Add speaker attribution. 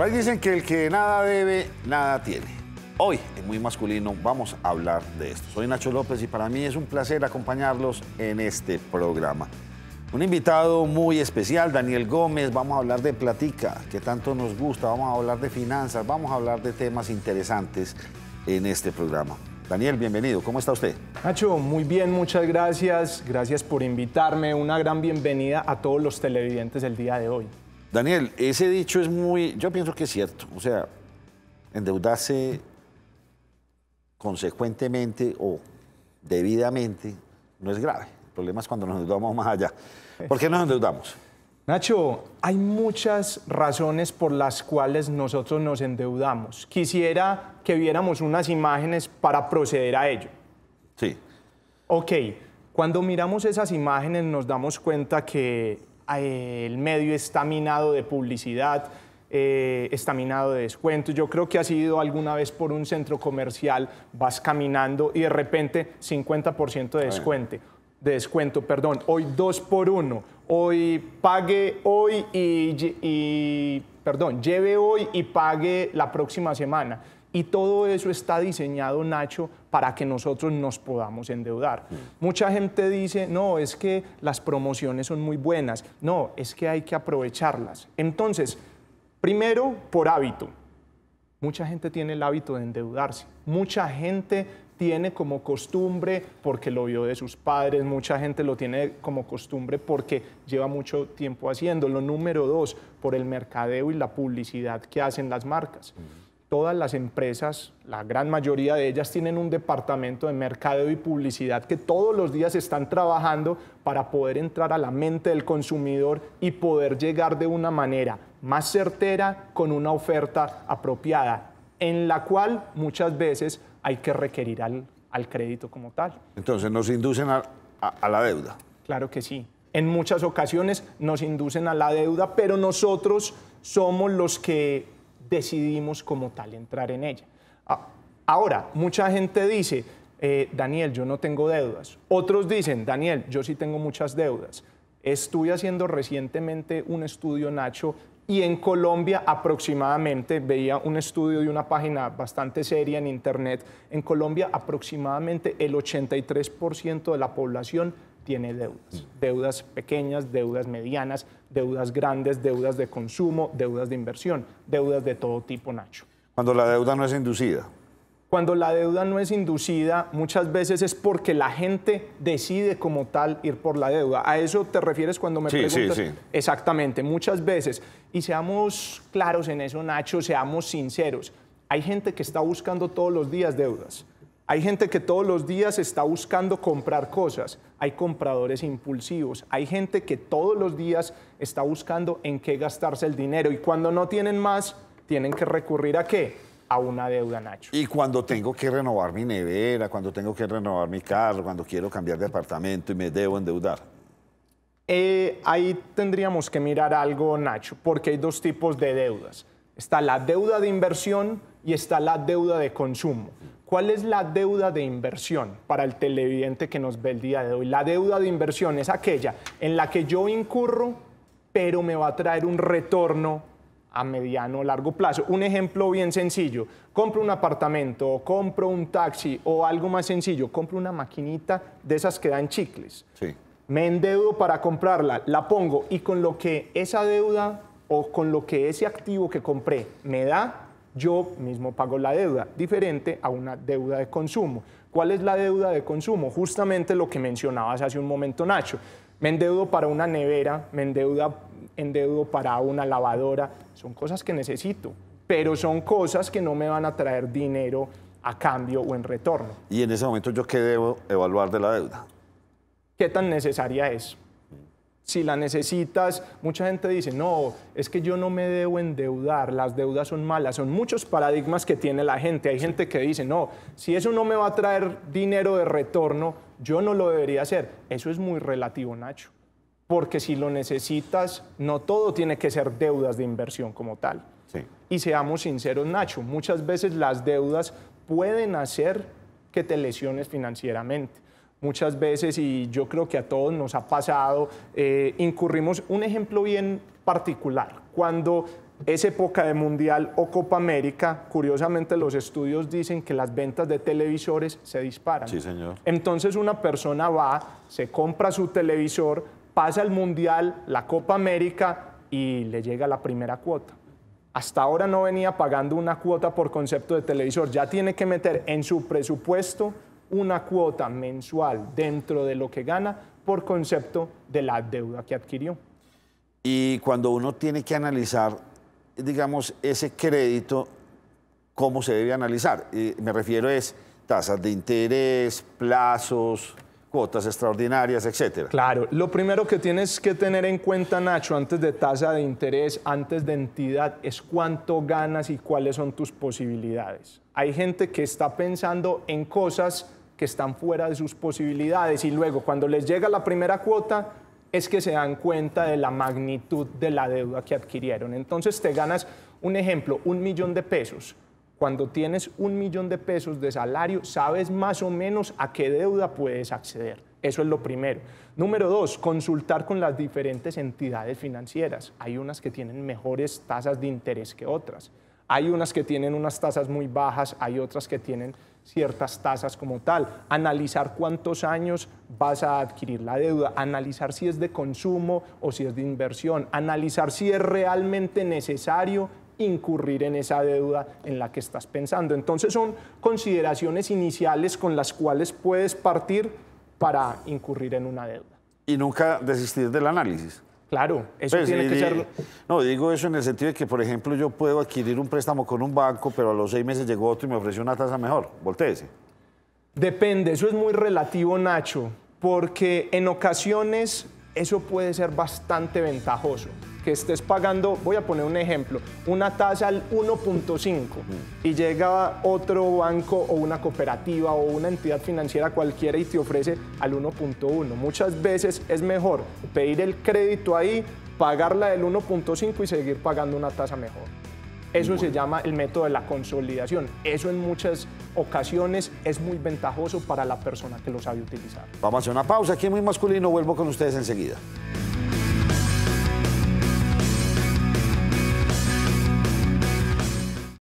Speaker 1: Por ahí dicen que el que nada debe, nada tiene. Hoy, en Muy Masculino, vamos a hablar de esto. Soy Nacho López y para mí es un placer acompañarlos en este programa. Un invitado muy especial, Daniel Gómez. Vamos a hablar de platica, que tanto nos gusta. Vamos a hablar de finanzas, vamos a hablar de temas interesantes en este programa. Daniel, bienvenido. ¿Cómo está usted?
Speaker 2: Nacho, muy bien, muchas gracias. Gracias por invitarme. Una gran bienvenida a todos los televidentes el día de hoy.
Speaker 1: Daniel, ese dicho es muy, yo pienso que es cierto, o sea, endeudarse consecuentemente o
Speaker 2: debidamente no es grave. El problema es cuando nos endeudamos más allá. ¿Por qué nos endeudamos? Nacho, hay muchas razones por las cuales nosotros nos endeudamos. Quisiera que viéramos unas imágenes para proceder a ello. Sí. Ok, cuando miramos esas imágenes nos damos cuenta que eh, el medio está minado de publicidad, está eh, estaminado de descuentos. Yo creo que has ido alguna vez por un centro comercial, vas caminando y de repente 50% de descuento, de descuento, perdón, hoy dos por uno. hoy pague hoy y, y, perdón, lleve hoy y pague la próxima semana. Y todo eso está diseñado, Nacho, para que nosotros nos podamos endeudar. Mucha gente dice, no, es que las promociones son muy buenas. No, es que hay que aprovecharlas. Entonces, primero, por hábito. Mucha gente tiene el hábito de endeudarse. Mucha gente tiene como costumbre porque lo vio de sus padres, mucha gente lo tiene como costumbre porque lleva mucho tiempo haciéndolo. Número dos, por el mercadeo y la publicidad que hacen las marcas todas las empresas, la gran mayoría de ellas, tienen un departamento de mercado y publicidad que todos los días están trabajando para poder entrar a la mente del consumidor y poder llegar de una manera más certera con una oferta apropiada, en la cual muchas veces hay que requerir al, crédito como tal.
Speaker 1: Entonces, nos inducen a, a la deuda.
Speaker 2: Claro que sí. En muchas ocasiones nos inducen a la deuda, pero nosotros somos los que decidimos como tal entrar en ella. Ah, ahora, mucha gente dice, eh, Daniel, yo no tengo deudas. Otros dicen, Daniel, yo sí tengo muchas deudas. Estuve haciendo recientemente un estudio, Nacho, y en Colombia aproximadamente, veía un estudio de una página bastante seria en Internet, en Colombia aproximadamente el 83% de la población tiene deudas. Deudas pequeñas, deudas medianas, deudas grandes, deudas de consumo, deudas de inversión, deudas de todo tipo, Nacho.
Speaker 1: Cuando la deuda no es inducida.
Speaker 2: Cuando la deuda no es inducida, muchas veces es porque la gente decide como tal ir por la deuda. ¿A eso te refieres cuando me sí, preguntas? Sí, sí. Exactamente, muchas veces. Y seamos claros en eso, Nacho, seamos sinceros. Hay gente que está buscando todos los días deudas hay gente que todos los días está buscando comprar cosas, hay compradores impulsivos, hay gente que todos los días está buscando en qué gastarse el dinero y cuando no tienen más, tienen que recurrir a qué? a una deuda, Nacho.
Speaker 1: Y cuando tengo que renovar mi nevera, cuando tengo que renovar mi carro, cuando quiero cambiar de apartamento y me debo endeudar.
Speaker 2: Eh, ahí tendríamos que mirar algo, Nacho, porque hay dos tipos de deudas. Está la deuda de inversión y está la deuda de consumo. ¿Cuál es la deuda de inversión para el televidente que nos ve el día de hoy? La deuda de inversión es aquella en la que yo incurro, pero me va a traer un retorno a mediano o largo plazo. Un ejemplo bien sencillo, compro un apartamento o compro un taxi o algo más sencillo, compro una maquinita de esas que dan chicles. Sí. Me endeudo para comprarla, la pongo y con lo que esa deuda o con lo que ese activo que compré me da, yo mismo pago la deuda, diferente a una deuda de consumo. ¿Cuál es la deuda de consumo? Justamente lo que mencionabas hace un momento, Nacho. Me endeudo para una nevera, me endeudo para una lavadora, son cosas que necesito, pero son cosas que no me van a traer dinero a cambio o en retorno. Y en ese momento yo qué debo evaluar de la deuda. ¿Qué tan necesaria es? si la necesitas, mucha gente dice, no, es que yo no me debo endeudar, las deudas son malas, son muchos paradigmas que tiene la gente. Hay gente que dice, no, si eso no me va a traer dinero de retorno, yo no lo debería hacer. Eso es muy relativo, Nacho, porque si lo necesitas, no todo tiene que ser deudas de inversión como tal. Y seamos sinceros, Nacho, muchas veces las deudas pueden hacer que te lesiones financieramente muchas veces y yo creo que a todos nos ha pasado, eh, incurrimos un ejemplo bien particular. Cuando es época de Mundial o Copa América, curiosamente los estudios dicen que las ventas de televisores se disparan. Sí, señor. Entonces una persona va, se compra su televisor, pasa el Mundial, la Copa América y le llega la primera cuota. Hasta ahora no venía pagando una cuota por concepto de televisor, ya tiene que meter en su presupuesto una cuota mensual dentro de lo que gana por concepto de la deuda que adquirió.
Speaker 1: Y cuando uno tiene que analizar, digamos, ese crédito, ¿cómo se debe analizar? me refiero a tasas de interés, plazos, cuotas extraordinarias, etc.
Speaker 2: Claro, lo primero que tienes que tener en cuenta, Nacho, antes de tasa de interés, antes de entidad, es cuánto ganas y cuáles son tus posibilidades. Hay gente que está pensando en cosas que están fuera de sus posibilidades y luego cuando les llega la primera cuota es que se dan cuenta de la magnitud de la deuda que adquirieron. Entonces te ganas, un ejemplo, un millón de pesos. Cuando tienes un millón de pesos de salario, sabes más o menos a qué deuda puedes acceder. Eso es lo primero. Número dos, consultar con las diferentes entidades financieras. Hay unas que tienen mejores tasas de interés que otras. Hay unas que tienen unas tasas muy bajas, hay otras que tienen ciertas tasas como tal, analizar cuántos años vas a adquirir la deuda, analizar si es de consumo o si es de inversión, analizar si es realmente necesario incurrir en esa deuda en la que estás pensando. Entonces son consideraciones iniciales con las cuales puedes partir para incurrir en una deuda.
Speaker 1: Y nunca desistir del análisis.
Speaker 2: Claro, eso pues, tiene que ser.
Speaker 1: No, digo eso en el sentido de que, por ejemplo, yo puedo adquirir un préstamo con un banco, pero a los seis meses llegó otro y me ofreció una tasa mejor. ¿Volteese?
Speaker 2: Depende, eso es muy relativo, Nacho, porque en ocasiones eso puede ser bastante ventajoso que estés pagando, voy a poner un ejemplo, una tasa al 1.5 y llega otro banco o una cooperativa o una entidad financiera cualquiera y te ofrece al 1.1. Muchas veces es mejor pedir el crédito ahí, pagarla del 1.5 y seguir pagando una tasa mejor. Eso se llama el método de la consolidación. Eso en muchas ocasiones es muy ventajoso para la persona que lo sabe utilizar.
Speaker 1: Vamos a hacer una pausa aquí muy masculino, vuelvo con ustedes enseguida.